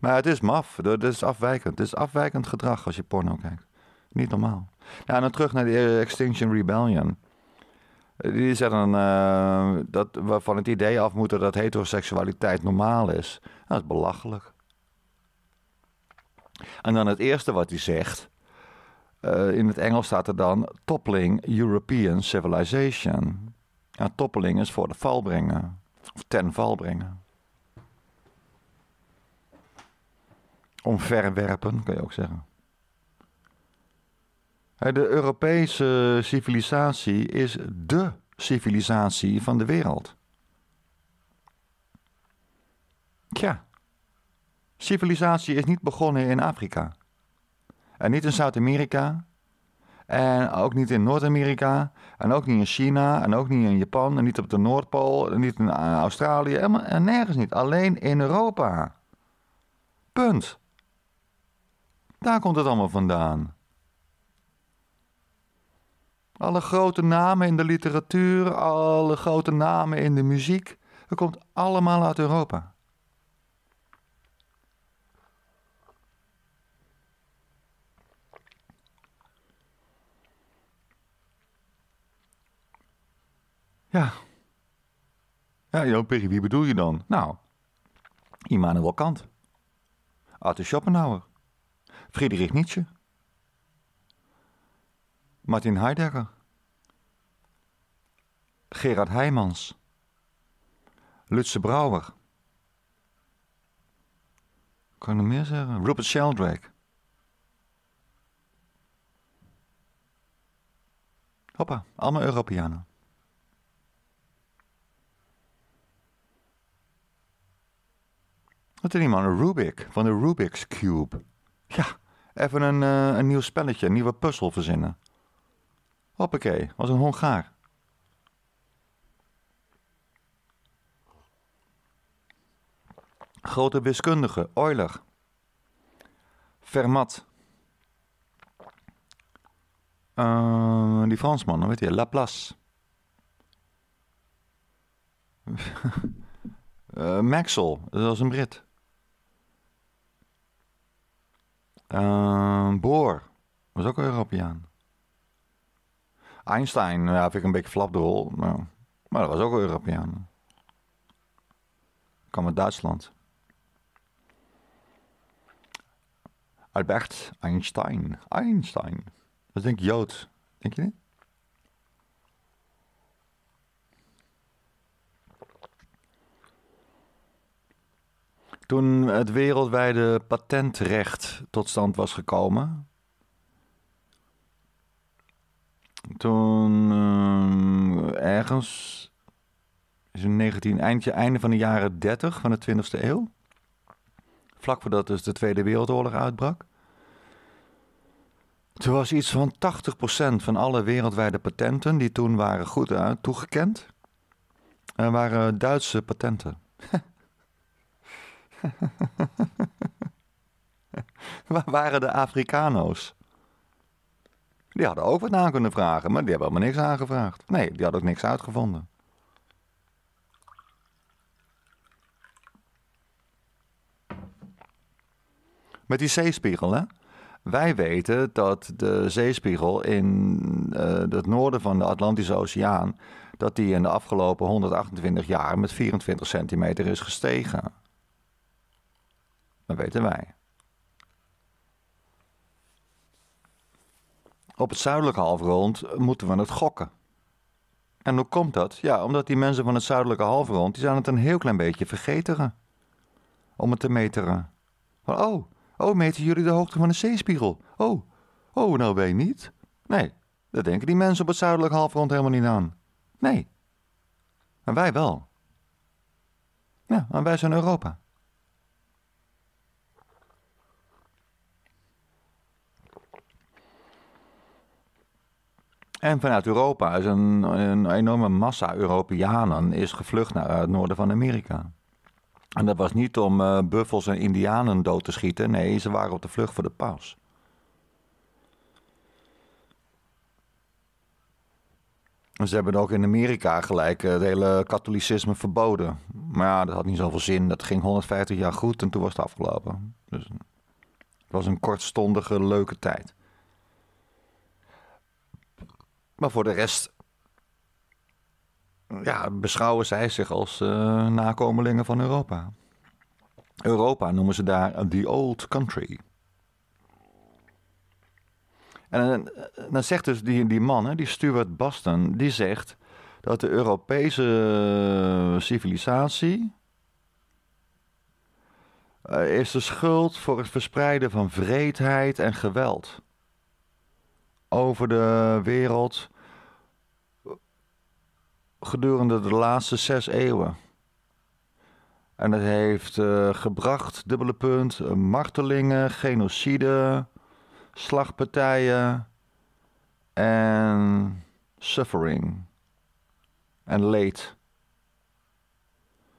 Maar het is maf. Het is afwijkend. Het is afwijkend gedrag als je porno kijkt. Niet normaal. Nou dan terug naar de eh, Extinction Rebellion. Die zeggen uh, dat we van het idee af moeten dat heteroseksualiteit normaal is. Dat is belachelijk. En dan het eerste wat hij zegt. Eh, in het Engels staat er dan toppling European civilization. Ja, toppeling is voor de val brengen. Of ten val brengen. Omverwerpen, kun je ook zeggen. De Europese civilisatie is dé civilisatie van de wereld. Tja, civilisatie is niet begonnen in Afrika. En niet in Zuid-Amerika. En ook niet in Noord-Amerika. En ook niet in China. En ook niet in Japan. En niet op de Noordpool. En niet in eh, Australië. En eh, nergens niet. Alleen in Europa. Punt. Daar komt het allemaal vandaan. Alle grote namen in de literatuur, alle grote namen in de muziek. Het komt allemaal uit Europa. Ja. Ja, Joop Perry, wie bedoel je dan? Nou, Immanuel Kant. Arthur Schopenhauer. Friedrich Nietzsche. Martin Heidegger, Gerard Heijmans, Lutse Brouwer. Kan ik nog meer zeggen? Rupert Sheldrake. Hoppa, allemaal Europeanen. Wat is die man? Een Rubik van de Rubik's Cube. Ja, even een, eh, een nieuw spelletje, een nieuwe puzzel verzinnen. Hoppakee, was een Hongaar. Grote wiskundige, Euler. Fermat. Ehm, die Fransman, hoe heet je. Laplace. uh, Maxwell, dat was een Brit. Uh, Bohr, was ook een Europeaan. Einstein ja, vind ik een beetje flap Maar, maar dat was ook een Europeaan. Kom uit Duitsland. Albert Einstein. Einstein. Dat denk ik Jood. Denk je niet? Toen het wereldwijde patentrecht tot stand was gekomen, toen ehm, ergens is in 19, eindje, einde van de jaren 30 van de 20e eeuw. Vlak voordat dus de Tweede Wereldoorlog uitbrak. Toen was iets van 80% van alle wereldwijde patenten, die toen waren goed eh, toegekend, waren Duitse patenten. Waar waren de Afrikano's? Die hadden ook wat aan kunnen vragen, maar die hebben helemaal niks aangevraagd. Nee, die hadden ook niks uitgevonden. Met die zeespiegel, hè? Wij weten dat de zeespiegel in eh, het noorden van de Atlantische Oceaan... dat die in de afgelopen 128 jaar met 24 centimeter is gestegen. Dat weten wij. Op het zuidelijke halfrond moeten we het gokken. En hoe komt dat? Ja, omdat die mensen van het zuidelijke halfrond, die zijn het een heel klein beetje vergeten om het te meteren. oh, oh, meten jullie de hoogte van de zeespiegel? Oh, oh, nou weet niet. Nee, daar denken die mensen op het zuidelijke halfrond helemaal niet aan. Nee. En wij wel. Ja, en wij zijn Europa. En vanuit Europa is een, een enorme massa Europeanen is gevlucht naar het noorden van Amerika. En dat was niet om eh, buffels en indianen dood te schieten. Nee, ze waren op de vlucht voor de paus. Ze hebben ook in Amerika gelijk eh, het hele katholicisme verboden. Maar ja, dat had niet zoveel zin. Dat ging 150 jaar goed en toen was het afgelopen. Dus het was een kortstondige, leuke tijd. Maar voor de rest ja, beschouwen zij zich als eh, nakomelingen van Europa. Europa noemen ze daar the old country. En eh, dan zegt dus die, die man, die Stuart Baston, die zegt dat de Europese eh, civilisatie is de schuld voor het verspreiden van vreedheid en geweld over de wereld gedurende de laatste zes eeuwen. En het heeft eh, gebracht, dubbele punt, eh, martelingen, genocide, slagpartijen en suffering en leed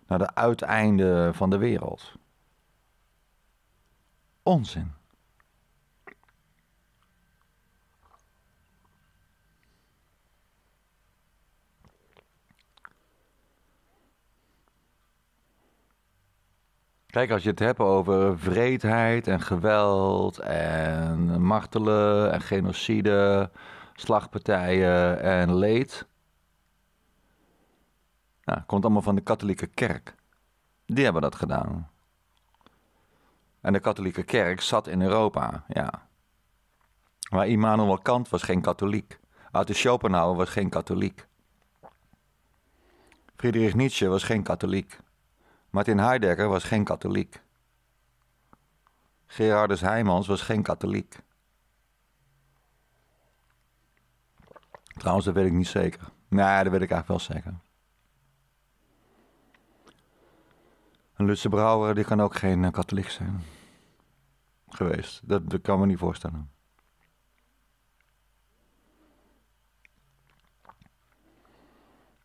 naar de uiteinde van de wereld. Onzin. Kijk, als je het hebt over vreedheid en geweld en martelen en genocide, slagpartijen en leed. Nou, komt allemaal van de katholieke kerk. Die hebben dat gedaan. En de katholieke kerk zat in Europa, ja. Maar Immanuel Kant was geen katholiek. Arthur Schopenhauer was geen katholiek. Friedrich Nietzsche was geen katholiek. Martin Heidegger was geen katholiek. Gerardus Heijmans was geen katholiek. Trouwens, dat weet ik niet zeker. Nee, dat weet ik eigenlijk wel zeker. Een Lutse Brouwer die kan ook geen eh, katholiek zijn. Geweest. Dat, kan me niet voorstellen.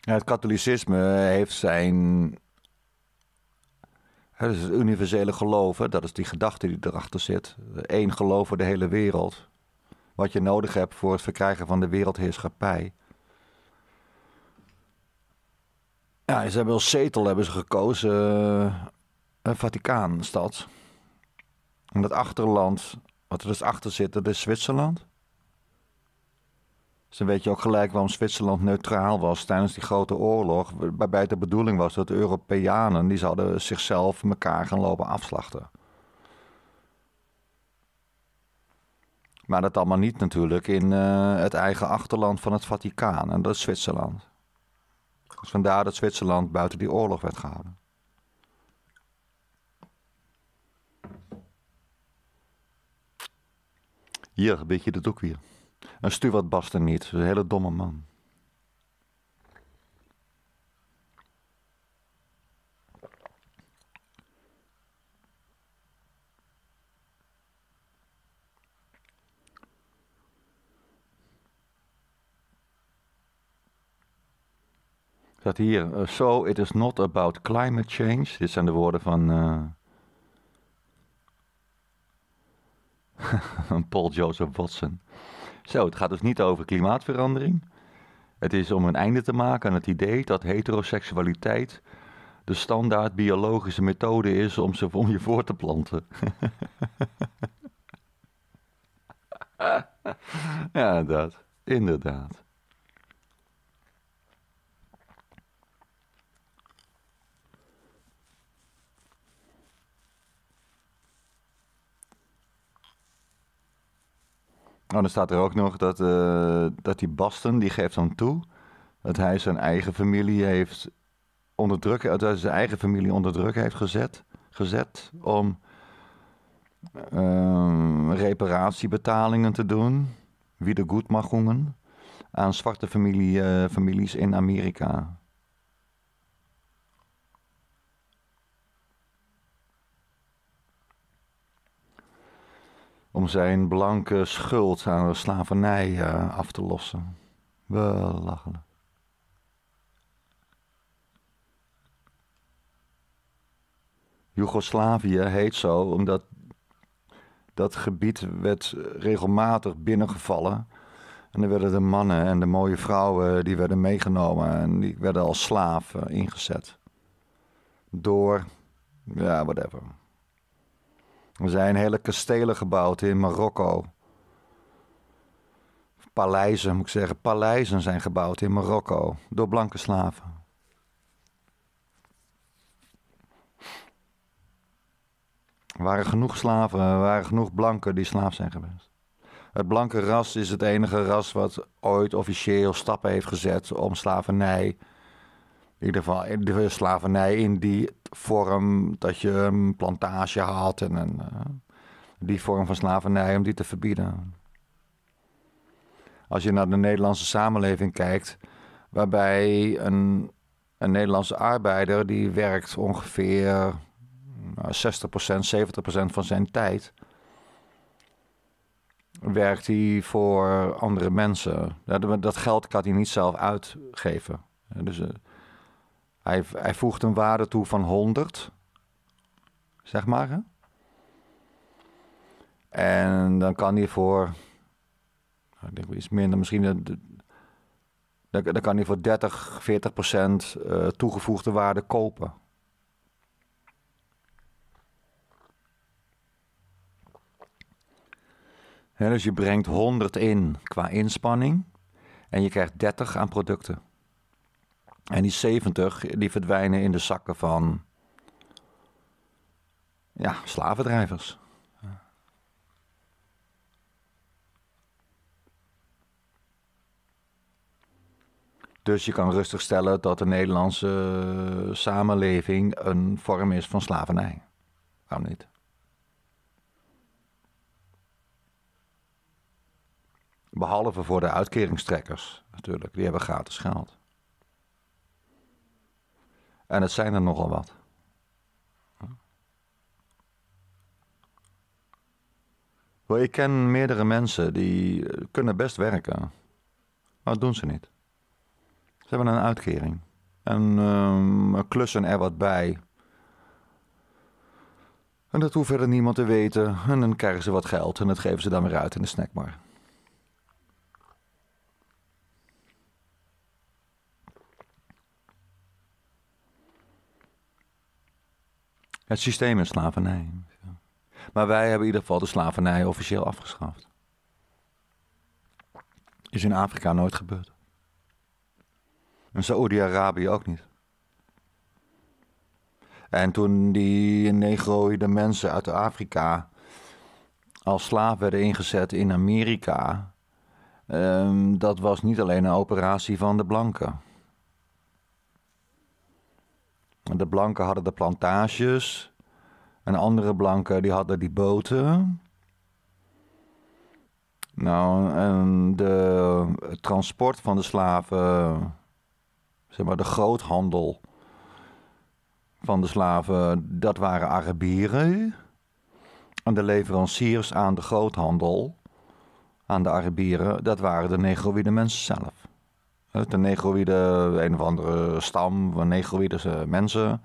Ja, het katholicisme heeft zijn dat is het universele geloven, dat is die gedachte die erachter zit. Eén geloof voor de hele wereld. Wat je nodig hebt voor het verkrijgen van de wereldheerschappij. Ja, ze hebben wel zetel hebben ze gekozen eh, een Vaticaanstad. En dat achterland, wat er dus achter zit, dat is Zwitserland ze dan weet je ook gelijk waarom Zwitserland neutraal was tijdens die grote oorlog. Waarbij de bedoeling was dat de Europeanen die zouden zichzelf elkaar gaan lopen afslachten. Maar dat allemaal niet natuurlijk in eh, het eigen achterland van het Vaticaan. En dat is Zwitserland. Dus vandaar dat Zwitserland buiten die oorlog werd gehouden. Hier, een beetje de ook weer. En wat Basten niet. Een hele domme man. staat hier, eh, so it is not about climate change. Dit zijn de woorden van uh, Paul Joseph Watson. Zo, het gaat dus niet over klimaatverandering. Het is om een einde te maken aan het idee dat heteroseksualiteit de standaard biologische methode is om ze om je voor te planten. ja, dat. Inderdaad. Oh, dan staat er ook nog dat, eh, dat die Basten, die geeft dan toe dat hij zijn eigen familie heeft onder dat hij zijn eigen familie onder druk heeft gezet, gezet om ehm, reparatiebetalingen te doen, wie de goed wiedergoedmachungen, aan zwarte familie, eh, families in Amerika. om zijn blanke schuld aan de slavernij eh, af te lossen. lachen. Joegoslavië heet zo omdat dat gebied werd regelmatig binnengevallen. En dan werden de mannen en de mooie vrouwen die werden meegenomen en die werden als slaaf ingezet. Door, ja, whatever. Er zijn hele kastelen gebouwd in Marokko. Paleizen, moet ik zeggen. Paleizen zijn gebouwd in Marokko door blanke slaven. Er waren genoeg slaven, er waren genoeg blanken die slaaf zijn geweest. Het blanke ras is het enige ras wat ooit officieel stappen heeft gezet om slavernij in ieder geval de slavernij in die vorm dat je een plantage had en een, eh, die vorm van slavernij om die te verbieden. Als je naar de Nederlandse samenleving kijkt, waarbij een, een Nederlandse arbeider die werkt ongeveer 60%, nou, 70% van zijn tijd, werkt hij voor andere mensen. Dat, dat geld kan hij niet zelf uitgeven. Dus eh, hij, hij voegt een waarde toe van 100, zeg maar. Hè? En dan kan hij voor, nou, ik denk iets minder, misschien, dan, dan kan hij voor 30, 40 procent eh, toegevoegde waarde kopen. dus je brengt 100 in qua inspanning en je krijgt 30 aan producten. En die 70 die verdwijnen in de zakken van ja, slavendrijvers. Dus je kan rustig stellen dat de Nederlandse samenleving een vorm is van slavernij. Waarom niet? Behalve voor de uitkeringstrekkers natuurlijk, die hebben gratis geld. En het zijn er nogal wat. Ik ken meerdere mensen die eh, kunnen best werken, maar dat doen ze niet. Ze hebben een uitkering en ehm, klussen er wat bij. En dat hoeft verder niemand te weten. En dan krijgen ze wat geld en dat geven ze dan weer uit in de snackbar. Het systeem is slavernij. Maar wij hebben in ieder geval de slavernij officieel afgeschaft. Is in Afrika nooit gebeurd. En Saoedi-Arabië ook niet. En toen die negroïde mensen uit Afrika als slaaf werden ingezet in Amerika, um, dat was niet alleen een operatie van de blanken. De blanken hadden de plantages. En andere blanken die hadden die boten. Nou, en de, het transport van de slaven, zeg maar de groothandel van de slaven, dat waren Arabieren. En de leveranciers aan de groothandel, aan de Arabieren, dat waren de Negroïde mensen zelf de negroïde, een of andere stam van negroïde mensen.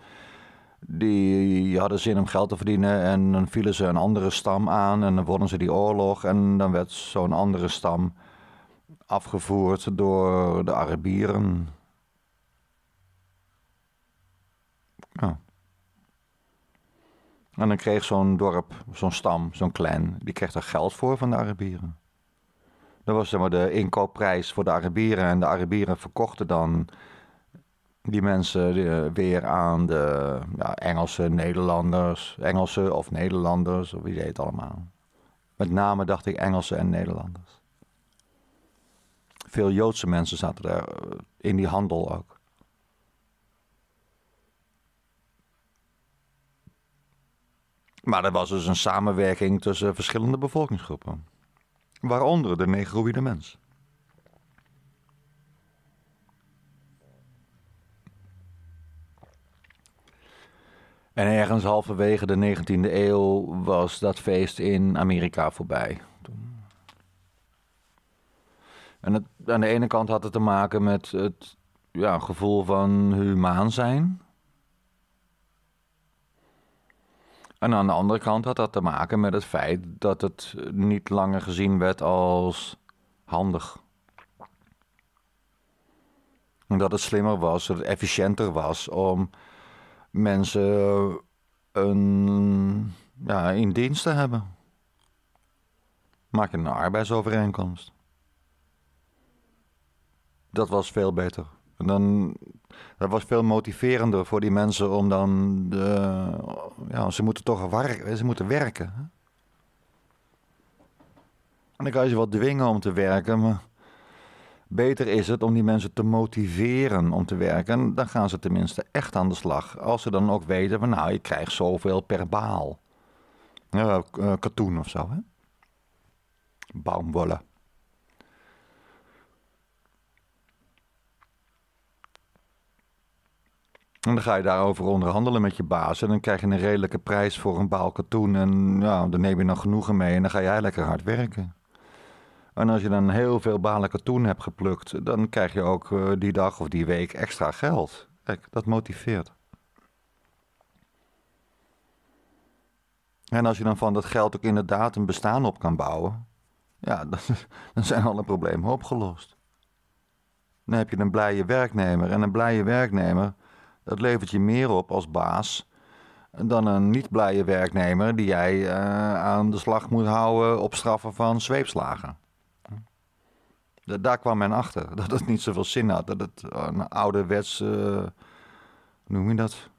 Die hadden zin om geld te verdienen en dan vielen ze een andere stam aan en dan wonnen ze die oorlog. En dan werd zo'n andere stam afgevoerd door de Arabieren. Ja. En dan kreeg zo'n dorp, zo'n stam, zo'n klein, die kreeg er geld voor van de Arabieren. Dat was zeg maar, de inkoopprijs voor de Arabieren. En de Arabieren verkochten dan die mensen eh, weer aan de ja, Engelse Nederlanders. Engelse of Nederlanders, of wie weet allemaal. Met name dacht ik Engelse en Nederlanders. Veel Joodse mensen zaten daar eh, in die handel ook. Maar er was dus een samenwerking tussen verschillende bevolkingsgroepen waaronder de negroïde mens. En ergens halverwege de 19e eeuw was dat feest in Amerika voorbij. En het, aan de ene kant had het te maken met het ja, gevoel van humaan zijn. En aan de andere kant had dat te maken met het feit dat het niet langer gezien werd als handig. Dat het slimmer was, dat het efficiënter was om mensen eh, een, ja, in dienst te hebben. Maak een arbeidsovereenkomst. Dat was veel beter. En dan, dat was veel motiverender voor die mensen om dan. De, ja, ze moeten toch werken. Ze moeten werken. En dan kan je ze wat dwingen om te werken, maar beter is het om die mensen te motiveren om te werken. En dan gaan ze tenminste echt aan de slag. Als ze dan ook weten van nou, je krijgt zoveel per baal. Ja, eh, katoen of zo, hè? Baumwollen. En dan ga je daarover onderhandelen met je baas. En dan krijg je een redelijke prijs voor een baal katoen. En ja, daar neem je dan genoegen mee en dan ga jij lekker hard werken. En als je dan heel veel balen katoen hebt geplukt, dan krijg je ook eh, die dag of die week extra geld. Kijk, dat motiveert. En als je dan van dat geld ook inderdaad een bestaan op kan bouwen, ja, dan, dan zijn alle problemen opgelost. Dan heb je een blije werknemer. En een blije werknemer, dat levert je meer op als baas dan een niet blije werknemer die jij eh, aan de slag moet houden op straffen van zweepslagen. Daar kwam men achter dat het niet zoveel zin had. Dat het eh, een ouderwets, uh, noem je dat?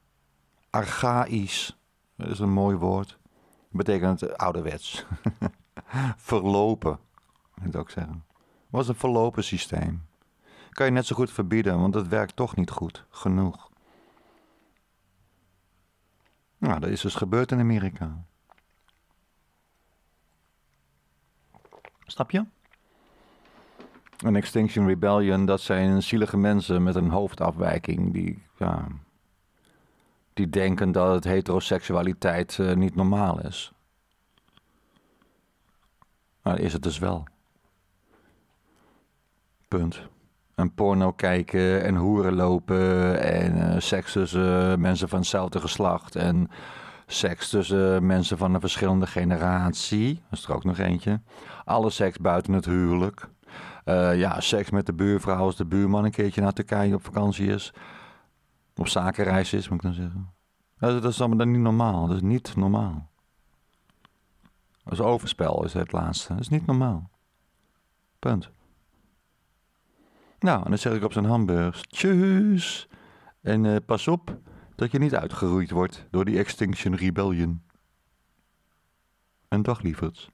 Archaïs. Dat is een mooi woord. Betekent ouderwets. verlopen, moet ik ook zeggen. Het was een verlopen systeem. Kan je net zo goed verbieden, want het werkt toch niet goed genoeg. Nou, dat is dus gebeurd in Amerika. Snap je? Een Extinction Rebellion, dat zijn zielige mensen met een hoofdafwijking die, ja, die denken dat het heteroseksualiteit eh, niet normaal is. Maar nou, is het dus wel. Punt porno kijken en hoeren lopen en eh, seks tussen eh, mensen van hetzelfde geslacht en seks tussen eh, mensen van een verschillende generatie. Dat is er ook nog eentje. Alle seks buiten het huwelijk. ja, seks met de buurvrouw als de buurman een keertje naar Turkije op vakantie is. Op zakenreis is, moet ik dan zeggen. Dat, is allemaal niet normaal. Dat is niet normaal. Dat is overspel, is het laatste. Dat is niet normaal. Punt. Nou, en dan zeg ik op zijn hamburgers, tjus. En eh, pas op dat je niet uitgeroeid wordt door die Extinction Rebellion. Een dag lieverds.